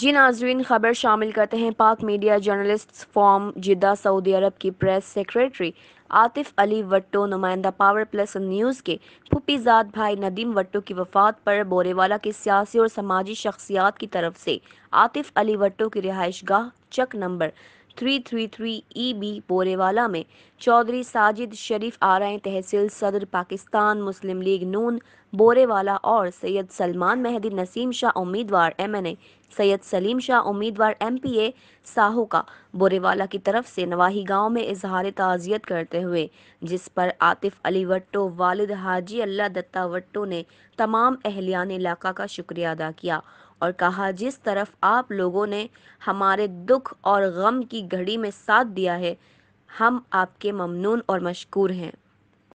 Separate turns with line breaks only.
जी नाजरीन खबर शामिल करते हैं Pak media journalist form Jeddah Saudi Arab की प्रेस सेक्रेटरी आतिफ अली वट्टो नुमाइंदा पावर प्लस न्यूज़ के फुपीजाद भाई नदीम वट्टो की वफात पर बोरेवाला के सियासी और समाजी शख्सियात की तरफ से आतिफ अली वट्टो की रिहाइश गाह Chak number 333 EB e Burewala में चौधरी साजिद शरीफ आरए तहसील सदर पाकिस्तान मुस्लिम लीग नून बोरेवाला और सैयद सलमान मेहदी नसीम शाह उम्मीदवार एमएनए सैयद सलीम शाह उम्मीदवार एमपीए साहू का बोरेवाला की तरफ से नवाही गांव में इजहार ताज़ियत करते हुए जिस पर आतिफ अली वट्टो वालिद हाजी अल्लाह दत्ता वट्टो ने तमाम अहलियान इलाका का शुक्रिया अदा किया और कहा जिस तरफ आप लोगों ने हमारे दुख और गम की घड़ी में साथ दिया है हम आपके ममनून और मशकूर हैं